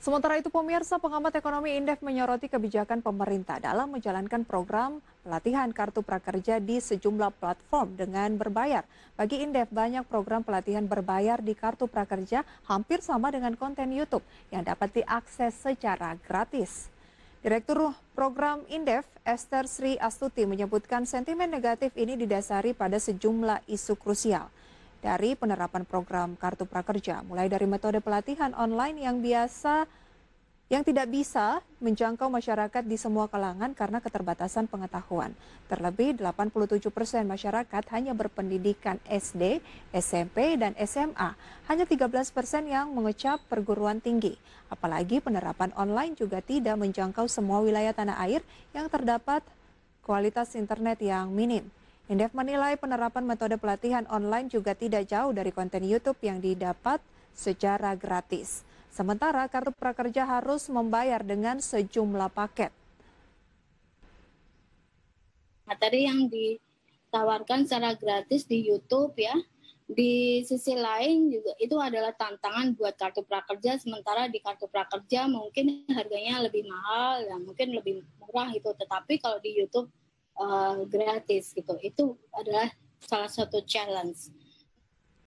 Sementara itu pemirsa pengamat ekonomi Indef menyoroti kebijakan pemerintah dalam menjalankan program pelatihan kartu prakerja di sejumlah platform dengan berbayar. Bagi Indef, banyak program pelatihan berbayar di kartu prakerja hampir sama dengan konten YouTube yang dapat diakses secara gratis. Direktur Program Indef, Esther Sri Astuti menyebutkan sentimen negatif ini didasari pada sejumlah isu krusial – dari penerapan program Kartu Prakerja, mulai dari metode pelatihan online yang biasa yang tidak bisa menjangkau masyarakat di semua kalangan karena keterbatasan pengetahuan. Terlebih 87 persen masyarakat hanya berpendidikan SD, SMP, dan SMA. Hanya 13 persen yang mengecap perguruan tinggi. Apalagi penerapan online juga tidak menjangkau semua wilayah tanah air yang terdapat kualitas internet yang minim. Indef menilai penerapan metode pelatihan online juga tidak jauh dari konten YouTube yang didapat secara gratis. Sementara kartu prakerja harus membayar dengan sejumlah paket. Materi nah, yang ditawarkan secara gratis di YouTube ya, di sisi lain juga itu adalah tantangan buat kartu prakerja sementara di kartu prakerja mungkin harganya lebih mahal ya mungkin lebih murah itu tetapi kalau di YouTube uh, gratis gitu. Itu adalah salah satu challenge.